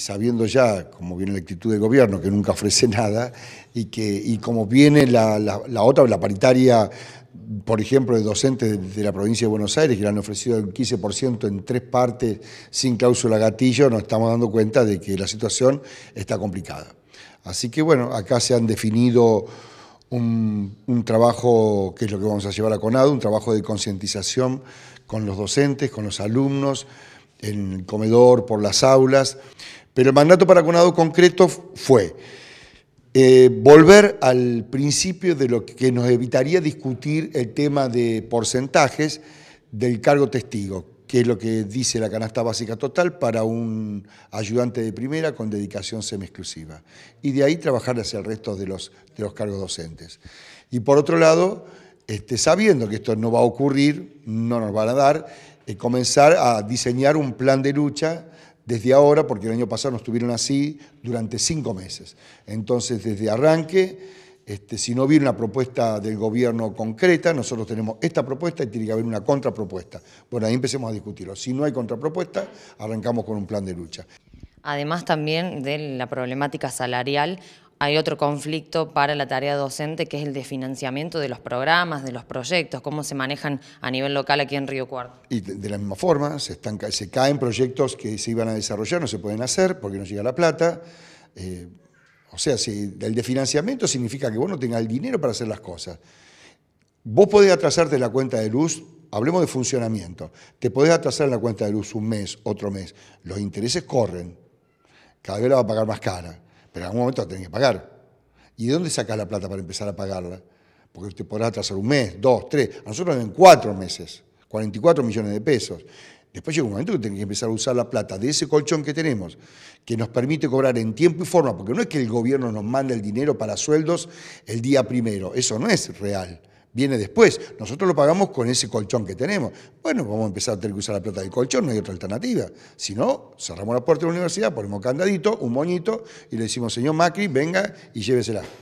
sabiendo ya cómo viene la actitud del gobierno, que nunca ofrece nada, y, que, y como viene la, otra, la paritaria, por ejemplo, de docentes de, la provincia de Buenos Aires, que le han ofrecido el 15% en tres partes sin cláusula gatillo, nos estamos dando cuenta de que la situación está complicada. Así que bueno, acá se han definido un, un trabajo, que es lo que vamos a llevar a CONADO, un trabajo de concientización con los docentes, con los alumnos, en el comedor, por las aulas. Pero el mandato para Conado concreto fue eh, volver al principio de lo que nos evitaría discutir el tema de porcentajes del cargo testigo, que es lo que dice la canasta básica total para un ayudante de primera con dedicación semi-exclusiva. Y de ahí trabajar hacia el resto de los, cargos docentes. Y por otro lado, este, sabiendo que esto no va a ocurrir, no nos van a dar, eh, comenzar a diseñar un plan de lucha desde ahora, porque el año pasado nos tuvieron así durante cinco meses. Entonces, desde arranque, este, si no viene una propuesta del gobierno concreta, nosotros tenemos esta propuesta y tiene que haber una contrapropuesta. Bueno, ahí empecemos a discutirlo. Si no hay contrapropuesta, arrancamos con un plan de lucha. Además también de la problemática salarial, hay otro conflicto para la tarea docente que es el de financiamiento de los programas, de los proyectos, cómo se manejan a nivel local aquí en Río Cuarto. Y de la misma forma, se, caen proyectos que se iban a desarrollar, no se pueden hacer porque no llega la plata. Eh, o sea, el de significa que vos no tengas el dinero para hacer las cosas. Vos podés atrasarte la cuenta de luz, hablemos de funcionamiento, te podés atrasar la cuenta de luz un mes, otro mes. Los intereses corren, cada vez la va a pagar más cara pero en algún momento la tenés que pagar. ¿Y de dónde sacas la plata para empezar a pagarla? Porque te podrás atrasar un mes, dos, tres. A nosotros en cuatro meses, 44 millones de pesos. Después llega un momento que tenés que empezar a usar la plata de ese colchón que tenemos, que nos permite cobrar en tiempo y forma, porque no es que el gobierno nos manda el dinero para sueldos el día primero, eso no es real viene después. Nosotros lo pagamos con ese colchón que tenemos. Bueno, vamos a empezar a tener que usar la plata del colchón, no hay otra alternativa. Si no, cerramos la puerta de la universidad, ponemos candadito, un moñito y le decimos, señor Macri, venga y llévesela.